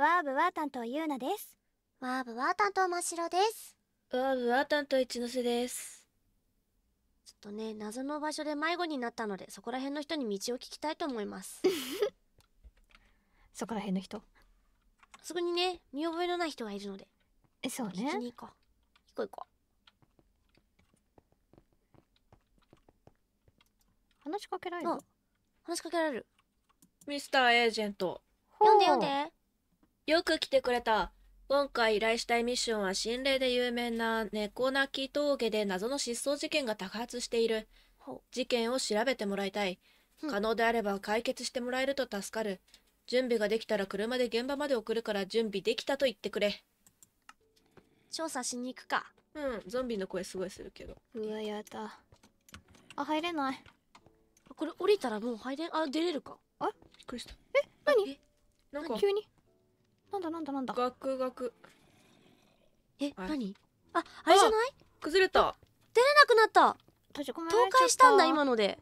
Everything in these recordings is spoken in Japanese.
ワーブは担当ゆうなです。ワーブは担当ましろです。ワーブは担当一ノ瀬です。ちょっとね、謎の場所で迷子になったので、そこら辺の人に道を聞きたいと思います。そこら辺の人そこにね、見覚えのない人がいるので。え、そうね。聞に行こう。行こう行こう。話しかけられる話しかけられる。ミスターエージェント。読んで読んで。よく来てくれた。今回依頼したいミッションは心霊で有名な猫鳴き峠で謎の失踪事件が多発している。事件を調べてもらいたい。可能であれば解決してもらえると助かる。準備ができたら車で現場まで送るから準備できたと言ってくれ。調査しに行くか。うん、ゾンビの声すごいするけど。うわ、やだ。あ、入れない。これ降りたらもう入れ、あ、出れるか。あびっくりした。え、何えなんか急に。なんだなんだなんだガクガクえなに。ああれじゃない崩れた出れなくなった倒壊したんだ今ので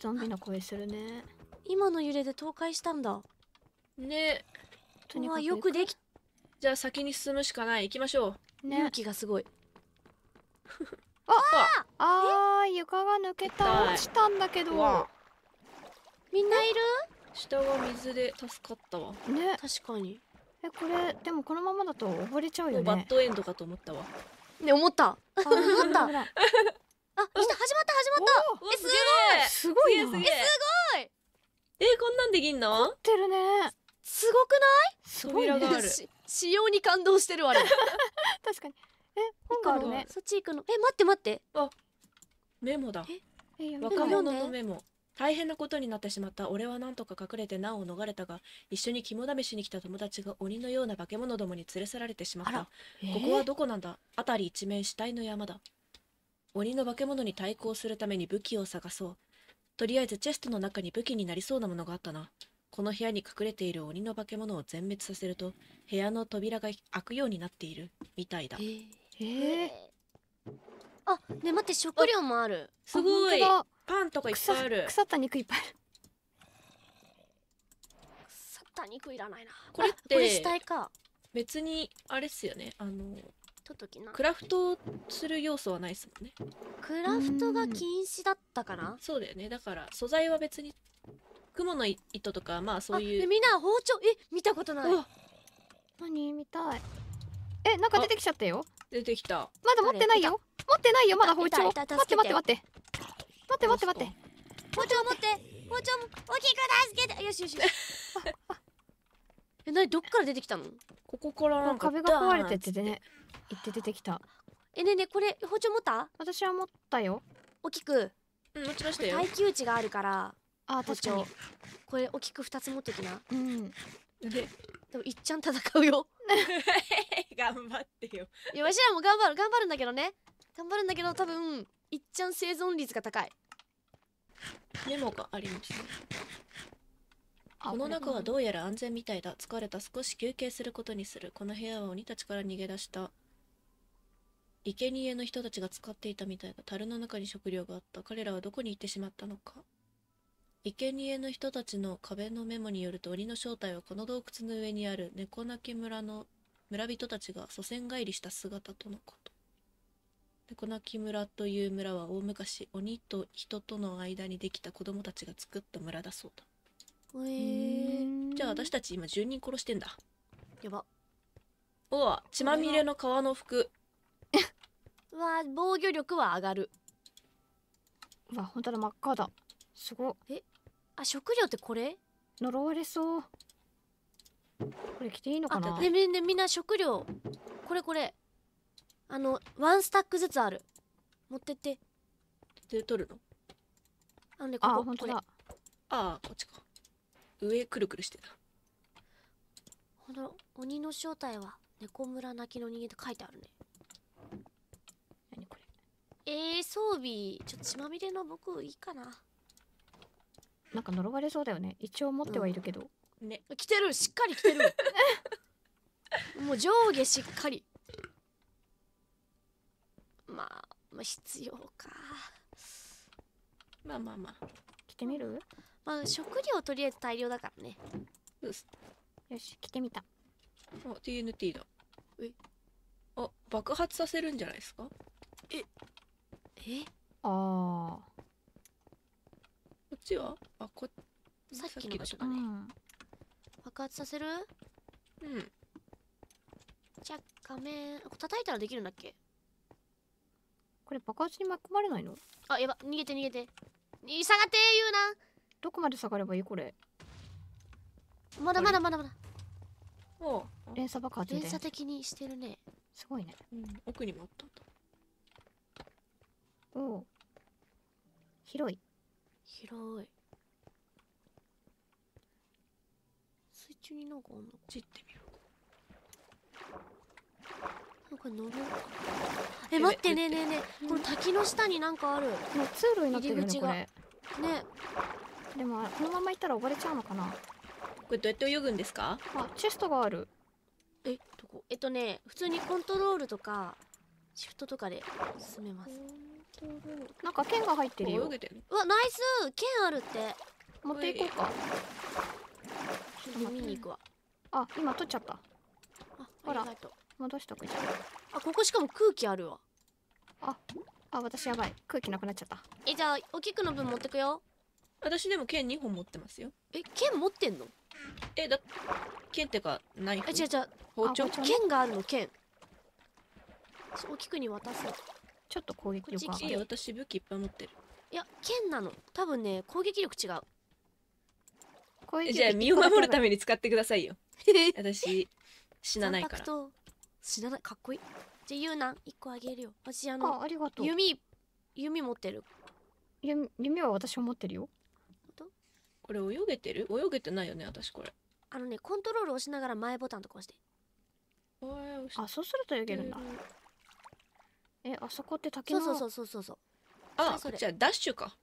ゾンビの声するね今の揺れで倒壊したんだねとにかくよくできじゃあ先に進むしかない行きましょう、ね、勇気がすごい あああ床が抜けた落ちたんだけどみんないる下は水で助かったわね確かにえこれでもこのままだと溺れちゃうよねバッドエンドかと思ったわね思ったあ思った あ来た始まった始まったえすごいすごいなすごいえこんなんできんのってるねすごくないすごある仕様に感動してるわれ 確かにえ本があるねそっち行くのえ待って待ってあメモだえ若者のメモ大変なことになってしまった俺は何とか隠れて難を逃れたが一緒に肝試しに来た友達が鬼のような化け物どもに連れ去られてしまったえーここはどこなんだ辺り一面死体の山だ鬼の化け物に対抗するために武器を探そうとりあえずチェストの中に武器になりそうなものがあったなこの部屋に隠れている鬼の化け物を全滅させると部屋の扉が開くようになっているみたいだええーあね待って食料もあるすごい本当だパンとかいっぱいある腐った肉いっぱいある腐った肉いらないなこれって死体か別にあれっすよねあのときなクラフトする要素はないっすもんねクラフトが禁止だったかなそうだよねだから素材は別に雲の糸とかまあそういうみんな包丁え見たことない何見たいえなんか出てきちゃったよ出てきたまだ持ってないよ持ってないよまだ包丁待って待って待って待って待って待って包丁持って包丁も大きく助けてよしよし えなにどっから出てきたのここからなんか壁が壊れてってね行って出てきたえねねこれ包丁持った私は持ったよ大きくうん持ちましたよ耐久値があるからあ包丁これ大きく二つ持ってきなうんででもいっちゃん戦うよ 頑張ってよいやわしらも頑張る頑張るんだけどね頑張るんだけど多分いっちゃん生存率が高いメモがありましたこの中はどうやら安全みたいだ疲れた少し休憩することにするこの部屋は鬼たちから逃げ出した生贄の人たちが使っていたみたいだ樽の中に食料があった彼らはどこに行ってしまったのか生贄の人たちの壁のメモによると鬼の正体はこの洞窟の上にある猫鳴村の村人たちが祖先帰りした姿とのことでこの木村という村は大昔鬼と人との間にできた子供たちが作った村だそうだへえじゃあ私たち今10人殺してんだやばおわ血まみれの革の服 わあ防御力は上がるわ本当だ真っ赤だすごえあ食料ってこれ呪われそうこれ着ていいのかなでみんな食料これこれあのワンスタックずつある持ってってで取るのあんでここあ本当だああこっちか上くるくるしてたこの鬼の正体は猫村泣きの人間って書いてあるね何これえー、装備ちょっと血まみれの僕いいかななんか呪われそうだよね一応持ってはいるけど、うん、ね着てるしっかり着てる もう上下しっかりまあまあ必要かまあまあまあ着てみるまあ食料とりあえず大量だからねよしよし着てみたあ TNT だえあ爆発させるんじゃないですかええああこっちはあこさっきの場所だね、うん、爆発させるうんじゃあ画面叩いたらできるんだっけこれ爆発に巻き込まれないのあやば逃げて逃げて下がって言うなどこまで下がればいいこれまだまだまだまだお連鎖爆発連鎖的にしてるねすごいね、うん、奥にもあったとお広い広い水中になんかあんのちってなんか登るえ待ってねねねこの滝の下になんかあるもう通路になってるよねこれねでもこのまま行ったら溺れちゃうのかなこれどうやって泳ぐんですかあチェストがあるえどこえっとね普通にコントロールとかシフトとかで進めますなんか剣が入ってるよ泳げてるうわナイス剣あるって持って行こうかちょっと見に行くわあ今取っちゃったあほらありがとう戻しとくじゃんあここしかも空気あるわああ私やばい空気なくなっちゃったえじゃあおくの分持ってくよ私でも剣2本持ってますよえ剣持ってんのえだ剣ってかナイフえ違う違う包丁剣があるの剣おきくに渡すちょっと攻撃力上がる私武器いっぱい持ってるいや剣なの多分ね攻撃力違う攻撃力じゃあ身を守るために使ってくださいよ 私死なないから知らないかっこいいじゃあゆうなん一個あげるよ私あのあありがとう弓弓持ってる弓弓は私は持ってるよこれ泳げてる泳げてないよね私これあのねコントロール押しながら前ボタンとか押してあそうすると泳げるんだえあそこって竹のそうそうそうそうそうあそじゃあダッシュか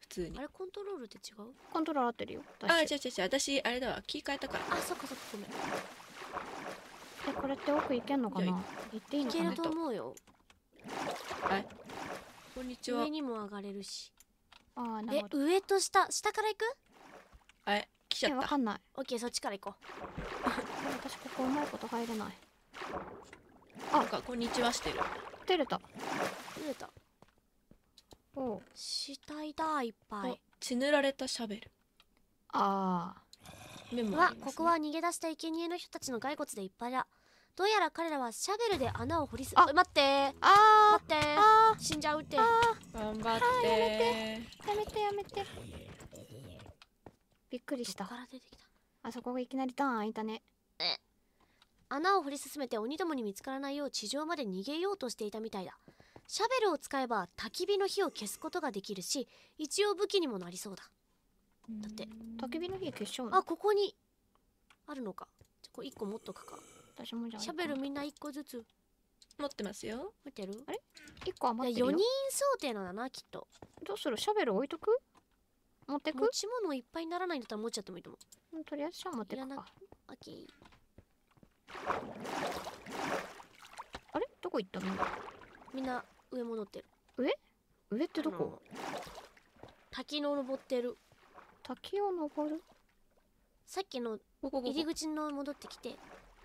普通にあれコントロールって違うコントロール合ってるよあ違う違う違う私あれだわ切り替えたからあそっかそっかごめんえこれって奥行けんのかな行っていいのかな行けると思うよはいこんにちは上にも上がれるしあなるほどえ上と下下から行くあれ来ちゃったえわかんないオッケーそっちから行こう私ここうまいこと入れないあなんかこんにちはしてる出れた出れたお死体だいっぱい血塗られたシャベルああ面わここは逃げ出した生贄の人たちの骸骨でいっぱいだどうやら彼らはシャベルで穴を掘りすあ待ってあ待ってあ死んじゃうってあ頑張ってあやめてやめてやめてびっくりしたから出てきたあそこがいきなりターン開いたね穴を掘り進めて鬼どもに見つからないよう地上まで逃げようとしていたみたいだシャベルを使えば焚き火の火を消すことができるし一応武器にもなりそうだだって焚き火の火消しちゃうのあここにあるのかじゃこ1個持っとくか私もじゃあシャベルみんな1個ずつ持ってますよ持ってるあれ1個余ってるよ4人想定なんだなきっとどうするシャベル置いとく持ってく持ち物いっぱいにならないんだったら持っちゃってもいいと思うとりあえずシゃン持ってくかオあれどこ行ったのみんな上戻ってる上上ってどこ滝の登ってる滝を登るさっきの入り口の戻ってきて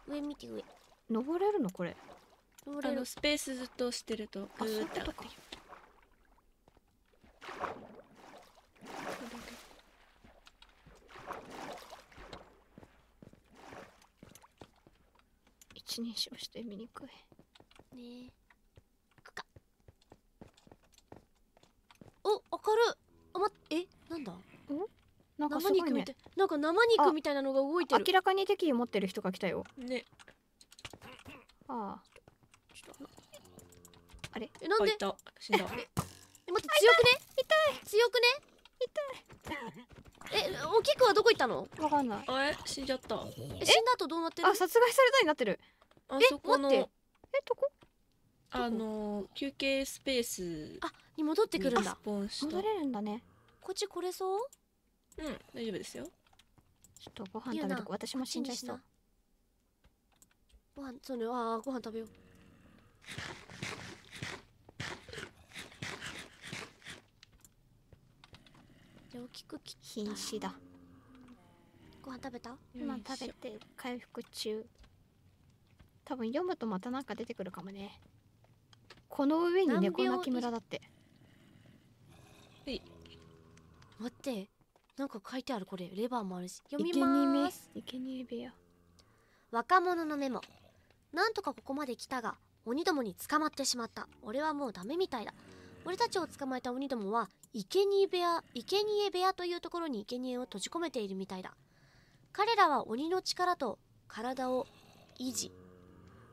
上見て上登れるのこれ登れるスペースずっとしてるとグーって上って一人称して見にくいねえくかお明るいあまえなんだなんかすごいなんか生肉みたいなのが動いてる明らかに敵意持ってる人が来たよねあああれえなんで死んだえ待って強くね痛い強くね痛いえおきくはどこ行ったのわかんないあれ死んじゃったえ死んだ後どうなってるあ殺害されたになってるあそこのえどこあの休憩スペースあに戻ってくるんだ戻れるんだねこっち来れそううん大丈夫ですよちょっとご飯食べとこ私も死んじゃいそうご飯そあはご飯食べよう大きく切瀕死だご飯食べた今食べて回復中多分読むとまたなんか出てくるかもねこの上に猫鳴き村だって待ってなんか書いてあるこれレバーもあるし読みます生贄部屋若者のメモなんとかここまで来たが鬼どもに捕まってしまった俺はもうダメみたいだ俺たちを捕まえた鬼どもは生贄部屋生贄部屋というところに生贄を閉じ込めているみたいだ彼らは鬼の力と体を維持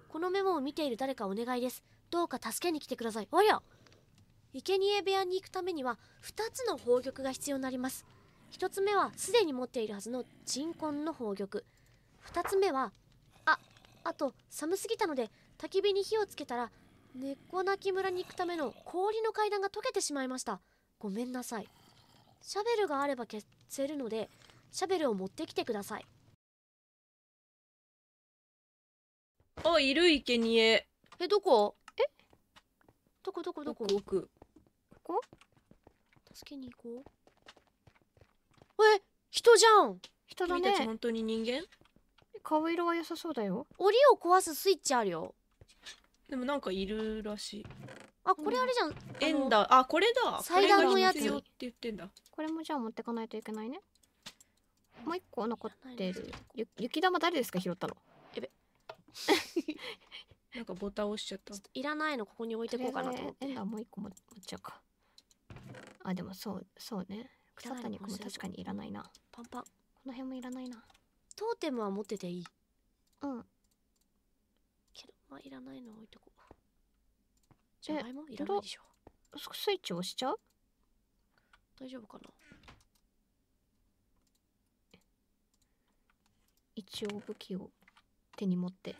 このメモを見ている誰かお願いですどうか助けに来てくださいおりゃ生贄部屋に行くためには2つの宝玉が必要になります1つ目はすでに持っているはずの鎮魂の宝玉2つ目はああと寒すぎたので焚き火に火をつけたら根っこなき村に行くための氷の階段が溶けてしまいましたごめんなさいシャベルがあれば消せるのでシャベルを持ってきてくださいあいる生贄えどこえどこどこどこ奥ここ助けに行こうえ、人じゃん。人だね。本当に人間顔色は良さそうだよ。檻を壊すスイッチあるよ。でもなんかいるらしい。あ、これあれじゃん。エンダー。あ、これだ。祭壇のやつ。って言ってんだ。これもじゃあ持ってかないといけないね。もう一個残ってる。雪玉誰ですか拾ったの。やべ。なんかボタン押しちゃった。いらないのここに置いていこうかなと思って。エンダーもう一個持っちゃうか。あ、でもそうそうね。も確かにいらないなパンパンこの辺もいらないなトーテムは持ってていいうんけどまあいらないの置いとこうじゃがいもいらないでしょスイッチ押しちゃう大丈夫かな一応武器を手に持って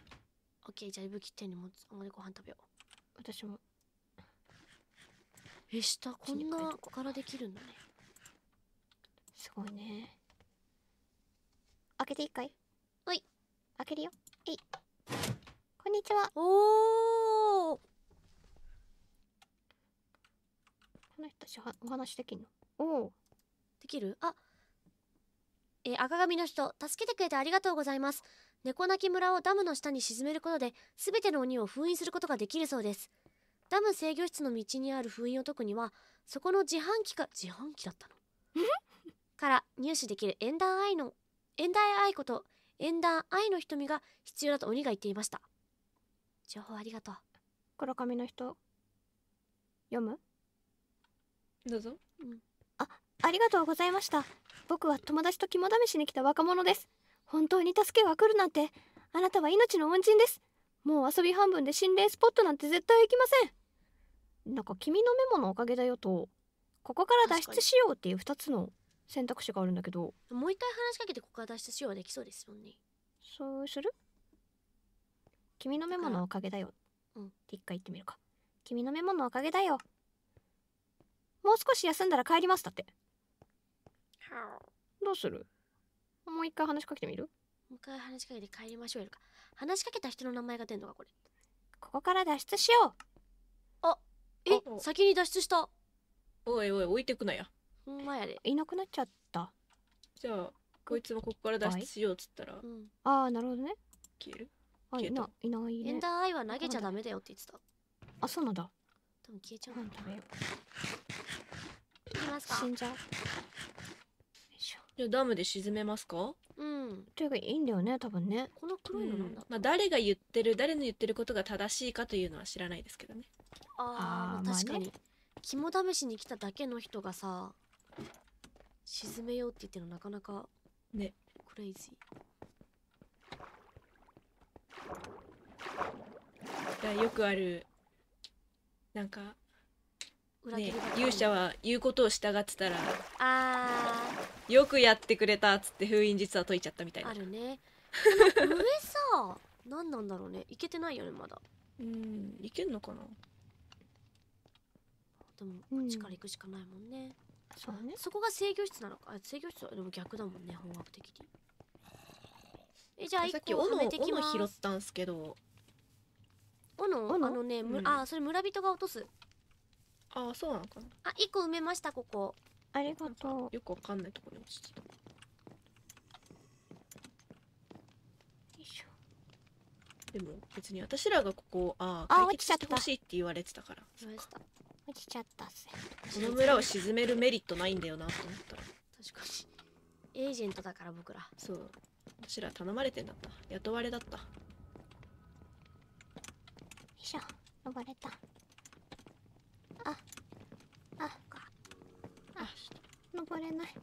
オッケーじゃあ武器手に持つあんまりご飯食べよう私もえ下こんならできるんだねすごいね開けていいかいはい開けるよえいこんにちはおおこの人たちはお話できんのおおできるあえー、赤髪の人助けてくれてありがとうございます猫鳴き村をダムの下に沈めることで全ての鬼を封印することができるそうですダム制御室の道にある封印を解くにはそこの自販機か自販機だったのから入手できる縁談愛の縁談愛こと縁談愛の瞳が必要だと鬼が言っていました情報ありがとう黒髪の人読むどうぞ、うん、あありがとうございました僕は友達と肝試しに来た若者です本当に助けが来るなんてあなたは命の恩人ですもう遊び半分で心霊スポットなんて絶対行きませんなんか君のメモのおかげだよとここから脱出しようっていう2つの選択肢があるんだけどもう一回話しかけてここから脱出しようはできそうですもんねそうする君のメモのおかげだようんっ一回言ってみるか君のメモのおかげだよもう少し休んだら帰りますだってどうするもう一回話しかけてみるもう一回話しかけて帰りましょうよか話しかけた人の名前が出んのかこれここから脱出しようあえあ先に脱出したおいおい置いてくなやほんまやでいなくなっちゃったじゃあこいつもここから脱出しようっつったらうんああなるほどね消えるあ消えいたないないねエンダーアイは投げちゃダメだよって言ってたあそうなんだ多分消えちゃうんだろういきますか死んじゃうじゃあダムで沈めますかうんというかいいんだよね多分ねこの黒いのなんだ、うん、まあ誰が言ってる誰の言ってることが正しいかというのは知らないですけどねああ確かに、まあね、肝試しに来ただけの人がさ沈めようって言ってるのなかなかねクレイジーよくあるなんか、ね、勇者は言うことを従ってたらあよくやってくれたっつって封印実は解いちゃったみたいなあるね 上さ何なんだろうねいけてないよねまだうんいけんのかなでもこっちから行くしかないもんね、うんそうねそこが制御室なのかあ制御室はでも逆だもんね方角的にえじゃあ一個埋めてきます斧拾ったんすけど斧あのね、うん、あそれ村人が落とすああそうなのかなあ一個埋めましたここありがとうよくわかんないところに落ちてたよいしょでも別に私らがここああ解決してほしいって言われてたから言ました落ちちゃったっすこの村を沈めるメリットないんだよなと思ったら確かにエージェントだから僕らそうしら頼まれてんだった雇われだったよいしょ登れたああかあ登れないよ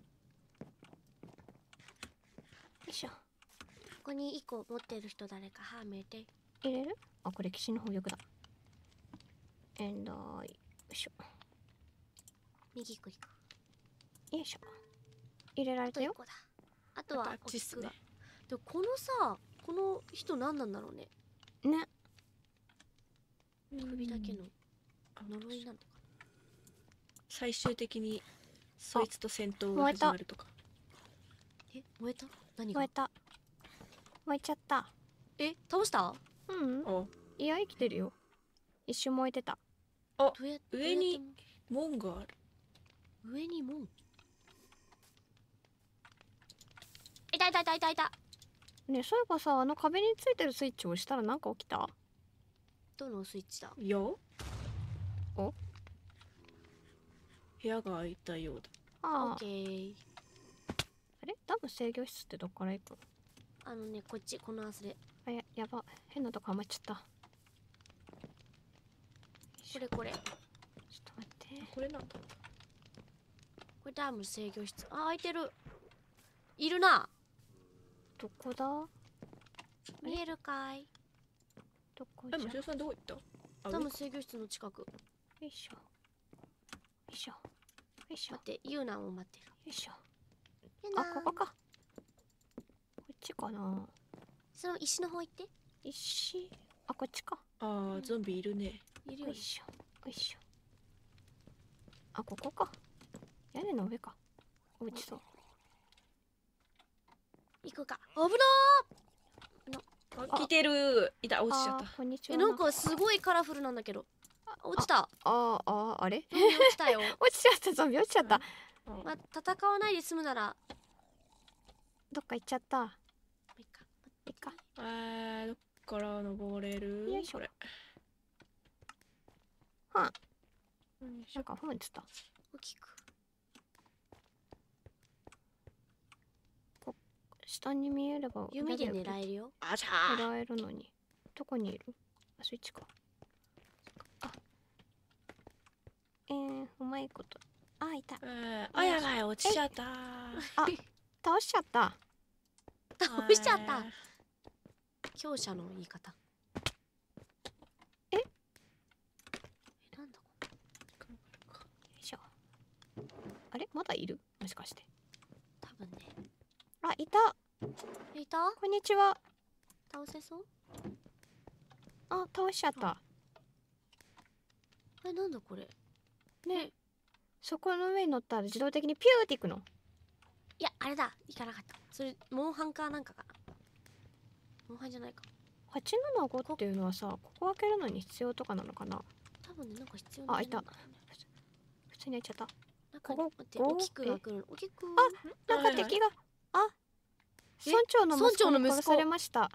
いしょここに1個持ってる人誰か歯見えて入れるあこれ岸の方よくだえんだい右クリックよいしょ入れられたよあとはあっちがでもこのさこの人何なんだろうねね首だけの呪いなのかな最終的にそいつと戦闘が始まるとかえ燃えた何が燃えた燃えちゃったえ倒したうんいや生きてるよ一瞬燃えてたあ上に門がある上にもいたいたいたいたいたねそういえばさあの壁についてるスイッチを押したら何か起きたどのスイッチだいやお部屋が開いたようだあああれ多分制御室ってどっから行くあのねこっちこの忘れあややば変なとこはまっちゃったこれこれちょっと待ってこれなんだこれダム制御室。あ、開いてる。いるな。どこだ見えるかいどこじゃさんどこ行ったダム制御室の近く。よいしょ。よいしょ。よいしょ。待って、ユーナを待ってる。よいしょ。あ、ここか。こっちかな。その石の方行って。石。あ、こっちか。ああ、ゾンビいるね。いるよ。よいしょ。よいしょ。あ、ここか。屋根の上か落ちそう行くか危なーな来てるいた落ちちゃったこんにちはえなんかすごいカラフルなんだけど落ちたああああれ落ちたよ 落ちちゃったゾンビ落ちちゃった、うん、まあ、戦わないで済むならどっか行っちゃったまあ、いっかいっかえー、どっから登れるよいしょはんなんかふ本つった大きく下に見えれば弓で狙えるよあじゃ狙えるのにどこにいるあスイッチかあえー、うまいことあいた、あやばい落ちちゃったあ倒しちゃった倒しちゃった強者の言い方ええなんだこれあれまだいるもしかして多分ねあ、いたいたこんにちは倒せそうあ、倒しちゃった。え、なんだこれねそこの上に乗ったら自動的にピューっていくのいや、あれだ行かなかった。それ、モンハンかなんかかな。モンハンじゃないか。八七五っていうのはさ、ここ開けるのに必要とかなのかな多分ね、なんか必要なあ、いた。普通に開いちゃった。なんか、ここ大きくが来る。大きく。あ、なんか敵が。あ村長の村長の息子されました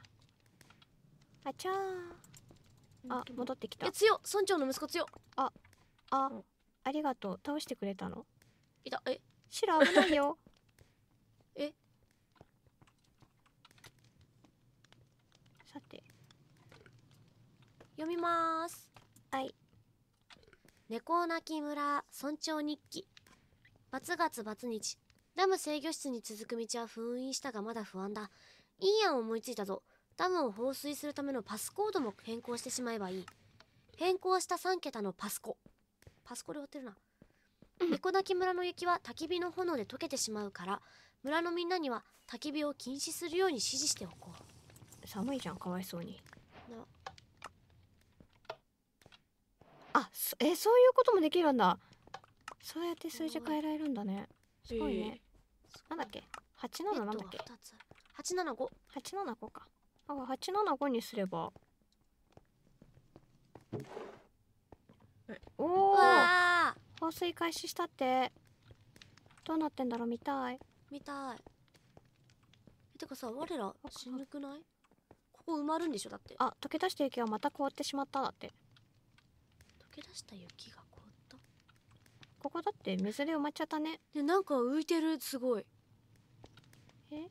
あちゃあ戻ってきた強村長の息子強ああ、うん、ありがとう倒してくれたのいたえシラ危ないよ えさて読みますはい猫鳴き村村長日記バツガツバツ日ダム制御室に続く道は封印したがまだ不安だ。いい案ん、思いついたぞ。ダムを放水するためのパスコードも変更してしまえばいい。変更した3桁のパスコ。パスコで終わってるな。ミコダキ村の雪は焚き火の炎で溶けてしまうから、村のみんなには焚き火を禁止するように指示しておこう。寒いじゃん、かわいそうに。あ、そえそういうこともできるんだ。そうやって数字変えられるんだね。すごいね。えーなんだっけ8七なんだっけ八七五八七五かあ八七五にすればおお放水開始したってどうなってんだろう見たい見たいえてかさ我らしぬくないここ埋まるんでしょだってあ溶け出した雪がまた凍ってしまっただって溶け出した雪がここだって水で埋まっちゃったねでなんか浮いてるすごいえ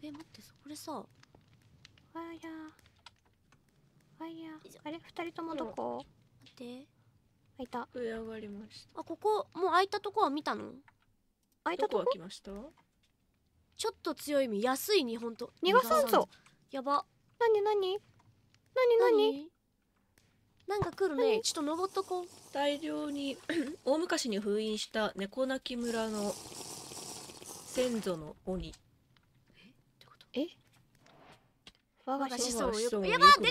え待ってこれさわやわやあれ二人ともどこ待って開いた上上がりましたあここもう開いたとこは見たの開いたとこ開きましたちょっと強い意味安い日本と逃がさんぞやばなになになになになんか来るねちょっと登っとこう大量に 大昔に封印した猫鳴き村の先祖の鬼え我が子孫をよくやばでかあでか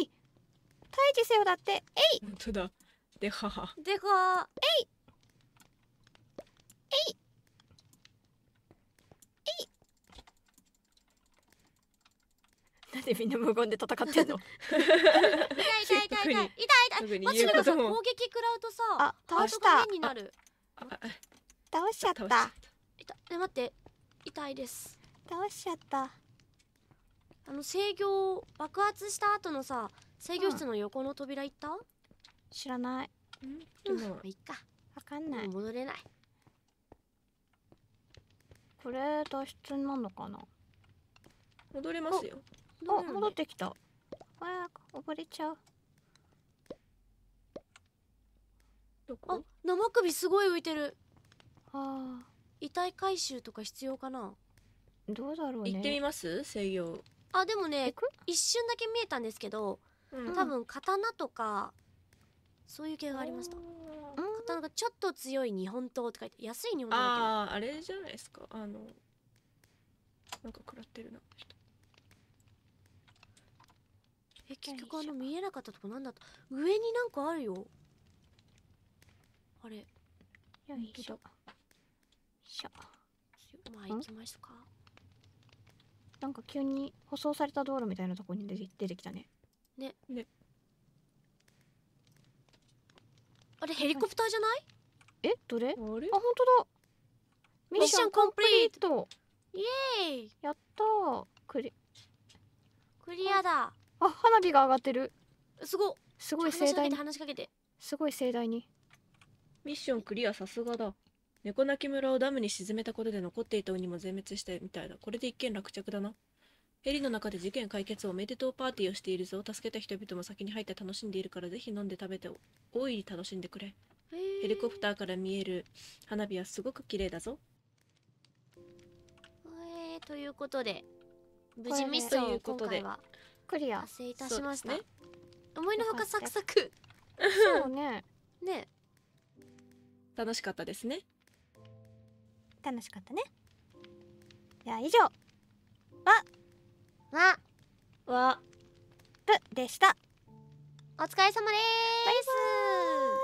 い退治せよだってえい本当だでははでかえいえいなんでみんな無言で戦ってんの痛い痛い痛い痛い痛い痛いマチルさん攻撃食らうとさあ倒したになる倒しちゃった痛え待って痛いです倒しちゃったあの制御爆発した後のさ制御室の横の扉行った、うん、知らないうんでも、いいかわかんない戻れないこれ脱出なのかな戻れますよ戻ね、戻ってきたわあ溺れちゃうどこあ生首すごい浮いてるはあ遺体回収とか必要かなどうだろう、ね、行ってみます西洋あでもね一瞬だけ見えたんですけど、うん、多分刀とかそういう系がありました刀がちょっと強い日本刀って書いて安い日本刀あああれじゃないですかあのなんか食らってるな人え結局あの見えなかったとこなんだった上になんかあるよあれよいしょよいしょまあ行きますかなんか急に舗装された道路みたいなとこに出て出てきたねねねあれヘリコプターじゃないえどれあれあ本当だミッションコンプリートイエーイやったクリクリアだあ花火が上がってるすごすごい盛大に話しかけてすごい盛大にミッションクリアさすがだ猫鳴村をダムに沈めたことで残っていた鬼も全滅したみたいだこれで一件落着だなヘリの中で事件解決をおめでとうパーティーをしているぞ助けた人々も先に入って楽しんでいるからぜひ飲んで食べて大いに楽しんでくれヘリコプターから見える花火はすごく綺麗だぞえー、ということで無事ミスということでクリア達成いたしました、ね、思いのほかサクサクそうね ね楽しかったですね楽しかったねじゃあ以上わわわるでしたお疲れ様ですバイバイ